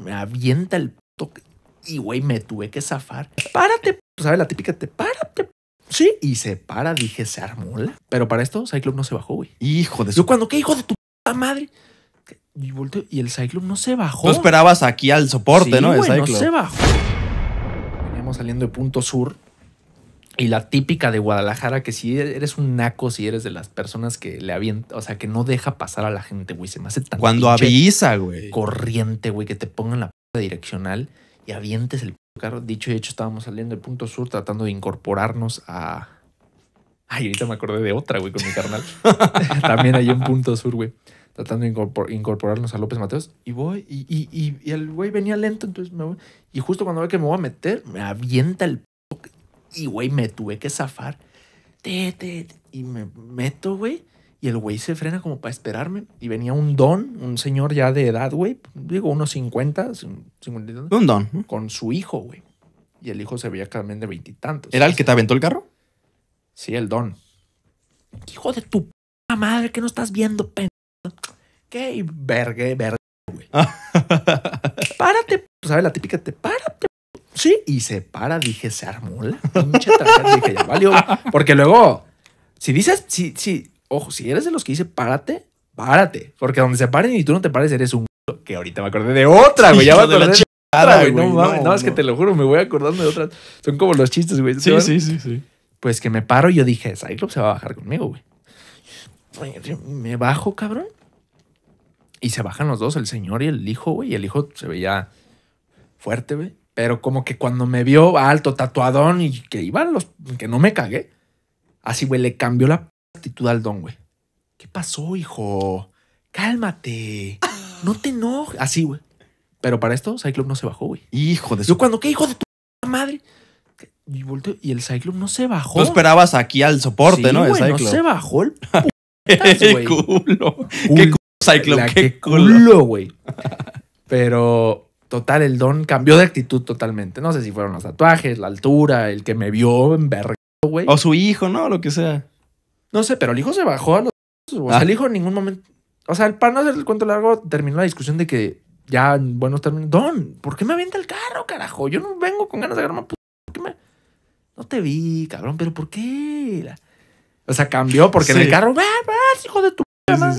me avienta el toque y güey, me tuve que zafar. Párate, ¿sabes? La típica te párate. Sí, y se para, dije, se armó. Pero para esto, Cyclone no se bajó, güey. Hijo de su. Yo cuando, ¿qué hijo de tu puta madre? Y volteo, y el Cyclone no se bajó. Tú esperabas aquí al soporte, ¿no? el No se bajó. Veníamos saliendo de punto sur, y la típica de Guadalajara, que si e-, eres un naco, si eres de las personas que le avienta, o sea, que no deja pasar a la gente, güey. Se me hace tan. Cuando avisa, güey. Corriente, güey, que te pongan la p direccional y avientes el p carro. Dicho y hecho, estábamos saliendo del punto sur tratando de incorporarnos a. Ay, ahorita me acordé de otra, güey, con mi carnal. También hay un punto sur, güey. Tratando de incorporarnos a López Mateos. Y voy, y, y, y, y el güey venía lento, entonces me voy. Y justo cuando ve que me voy a meter, me avienta el y, güey, me tuve que zafar. y me meto, güey. Y el güey se frena como para esperarme. Y venía un don, un señor ya de edad, güey. Digo, unos 50, 50. Un don. Con su hijo, güey. Y el hijo se veía también de veintitantos. ¿Era el que te aventó el carro? Sí, el don. Hijo de tu madre, que no estás viendo, pendejo. ¿Qué? Vergue, verga, güey. Párate, pues, ¿sabes? La típica, te párate, Sí, y se para, dije, se armó la pinche dije, ya valió. Porque luego, si dices, si, si, ojo, si eres de los que dice párate, párate. Porque donde se paren y tú no te pares, eres un que ahorita me acordé de otra, güey. ya me acordé de, otra, güey. No, no, que te lo juro, me voy acordando de otras. Son como los chistes, güey. Sí, sí, sí, sí. Pues que me paro y yo dije, Cyclops se va a bajar conmigo, güey. Me bajo, cabrón. Y se bajan los dos, el señor y el hijo, güey. Y el hijo se veía fuerte, güey. Pero como que cuando me vio alto, tatuadón y que iban los. que no me cagué. Así, güey, le cambió la actitud al don, güey. ¿Qué pasó, hijo? Cálmate. No te enojes. Así, güey. Pero para esto, Cyclop no se bajó, güey. Hijo de su. Yo cuando, ¿qué hijo de tu madre? Y y el Cyclub no se bajó. ¿no esperabas aquí al soporte, ¿no? el No se bajó el culo. Qué culo, Qué culo, güey. Pero Total, el don cambió de actitud totalmente. No sé si fueron los tatuajes, la altura, el que me vio en verga, güey. O su hijo, ¿no? Lo que sea. No sé, pero el hijo se bajó a los. O sea, ah. el hijo en ningún momento. O sea, para no hacer el cuento largo, terminó la discusión de que ya en buenos Don, ¿por qué me avienta el carro, carajo? Yo no vengo con ganas de agarrar una puta. Me... No te vi, cabrón, pero ¿por qué? O sea, cambió porque en el carro, va, vas, hijo de tu madre!